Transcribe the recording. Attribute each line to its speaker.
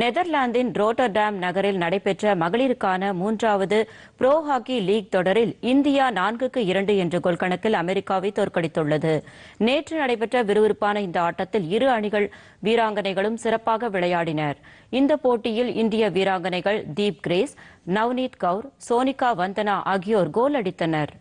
Speaker 1: நெதர்லாந்தின் Rotterdam நகரில் நடைபெற்ற மகளிருக்கான மூன்றாவது புரோ ஹாக்கி லீக் தொடரில் இந்தியா நான்குக்கு இரண்டு என்ற கோல் கணக்கில் அமெரிக்காவை தோற்கடித்துள்ளது நேற்று நடைபெற்ற விறுவிறுப்பான இந்த ஆட்டத்தில் இரு அணிகள் வீராங்கனைகளும் சிறப்பாக விளையாடினர் இந்த போட்டியில் இந்திய வீராங்கனைகள் தீப் கிரேஸ் நவ்னீத் கவுர் சோனிகா வந்தனா ஆகியோர் கோல் அடித்தனா்